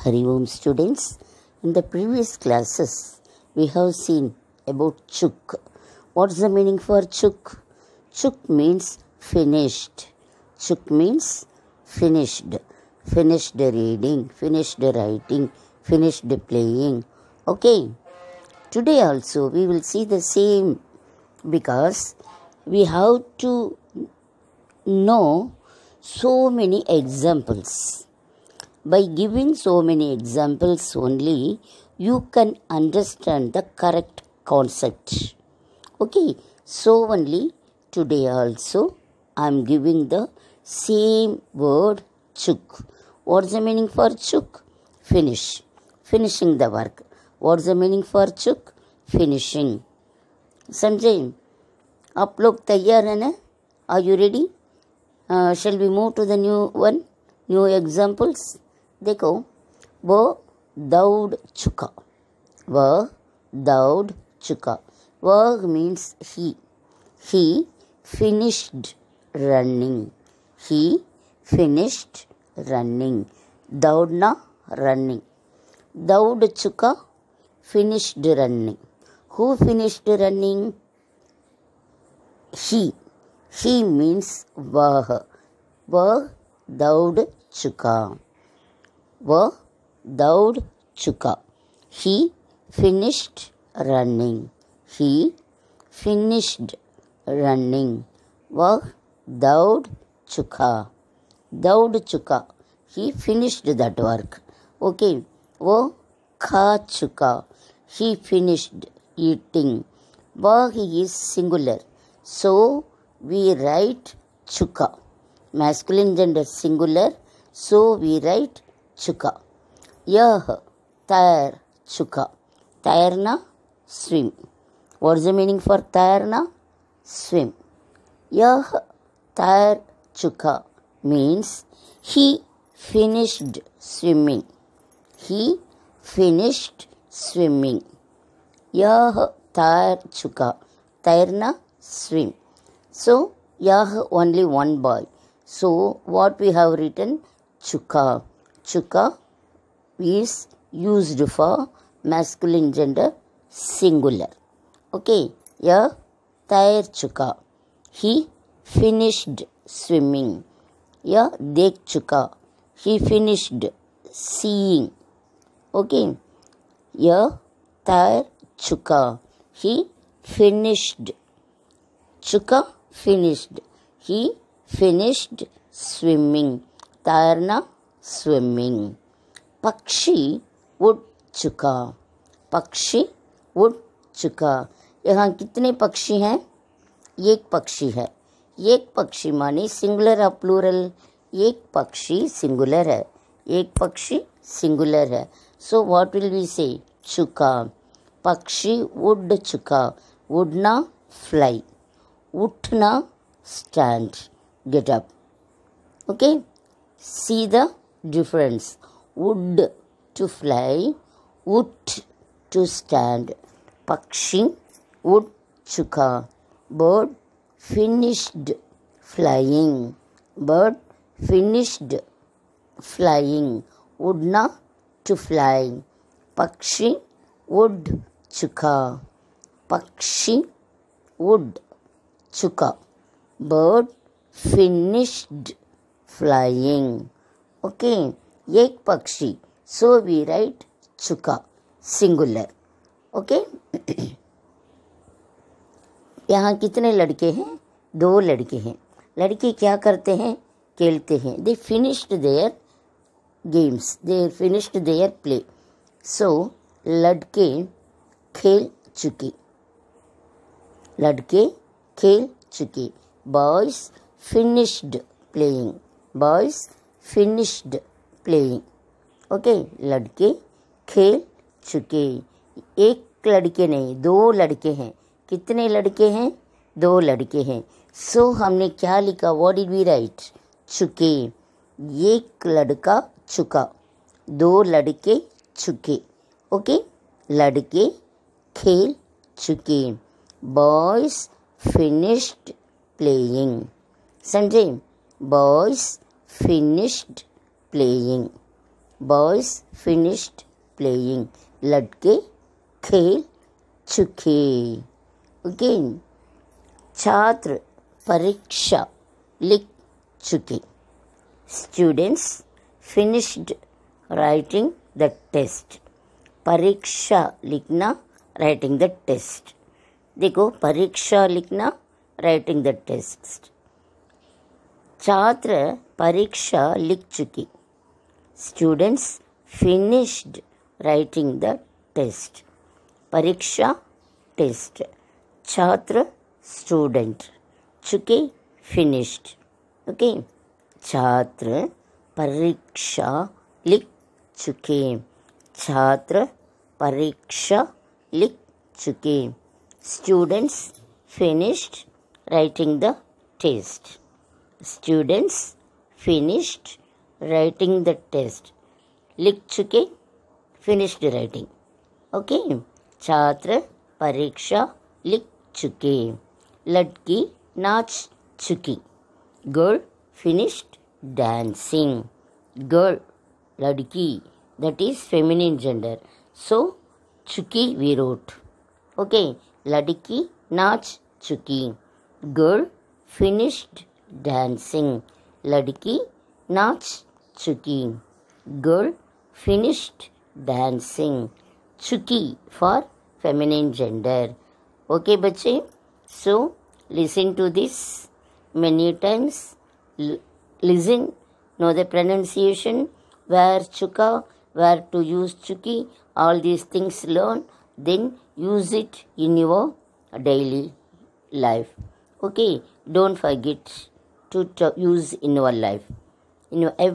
Hari Om students, in the previous classes we have seen about chuk. What's the meaning for chuk? Chuk means finished. Chuk means finished. Finished reading, finished writing, finished playing. Okay. Today also we will see the same because we have to know so many examples by giving so many examples only, you can understand the correct concept. Okay, so only today also I am giving the same word chuk. What's the meaning for chuk? Finish. Finishing the work. What's the meaning for chuk? Finishing. Samjay, आप the year है Are you ready? Uh, shall we move to the new one, new examples? देखो वो दौड़ चुका वह दौड़ चुका वह means he he finished running he finished running दौड़ना रनिंग दौड़ चुका finished running who finished running he he means वह वह दौड़ चुका were Daud Chuka. He finished running. He finished running. Were Daud Chuka. Daud Chuka. He finished that work. Okay. Wo Kha Chuka. He finished eating. Were he is singular. So we write Chuka. Masculine gender singular. So we write चुका यह तैर चुका तैरना swim what is the meaning for तैरना swim यह तैर चुका means he finished swimming he finished swimming यह तैर चुका तैरना swim so यह only one boy so what we have written chuka Chuka is used for masculine gender singular. Okay, here तैर चुका ही फिनिश्ड स्विमिंग या देख चुका ही फिनिश्ड सीइंग ओके यह तैर चुका ही फिनिश्ड चुका फिनिश्ड ही फिनिश्ड स्विमिंग तैरना स्विमिंग पक्षी उड़ चुका पक्षी उड़ चुका यहाँ कितने पक्षी हैं एक पक्षी है एक पक्षी माने सिंगुलर या प्लूरल एक पक्षी सिंगुलर है एक पक्षी सिंगुलर है सो व्हाट विल वी से चुका पक्षी उड़ चुका उड़ना फ्लाई उठना stand get up okay see the difference wood to fly wood to stand pakshi wood chuka bird finished flying bird finished flying woodna to fly pakshi wood chuka pakshi wood chuka bird finished flying okay एक पक्षी so we write चुका singular okay यहाँ कितने लड़के हैं दो लड़के हैं लड़के क्या करते हैं खेलते हैं they finished their games they finished their play so लड़के खेल चुके लड़के खेल चुके boys finished playing boys finished playing okay लड़के खेल चुके एक लड़के नहीं दो लड़के हैं कितने लड़के हैं दो लड़के हैं सो so, हमने क्या लिखा वॉट डिड वी राइट चुके एक लड़का चुका दो लड़के चुके ओके लड़के खेल चुके बॉयज फिनिश्ड प्लेइंग समझे boys finished playing boys finished playing लड़के खेल चुके अगेन छात्र परीक्षा लिख चुके students finished writing the test परीक्षा लिखना राइटिंग द टेस्ट देखो परीक्षा लिखना राइटिंग द टेस्ट छात्र परीक्षा लिख चुकी students finished writing the test परीक्षा टेस्ट छात्र स्टूडेंट चुके फिनिश्ड ओके छात्र परीक्षा लिख चुके छात्र परीक्षा लिख चुके students finished writing the test students finished writing the test. Likchuke finished writing. Okay. Chhatra pariksha likchuke. Ladki nach chuki. Girl finished dancing. Girl, ladki. That is feminine gender. So, chuki we wrote. Okay. Ladki nach chuki. Girl finished dancing ladki nach chuki girl finished dancing chuki for feminine gender okay bache so listen to this many times L- listen know the pronunciation where chuka where to use chuki all these things learn then use it in your daily life okay don't forget to use in our life in every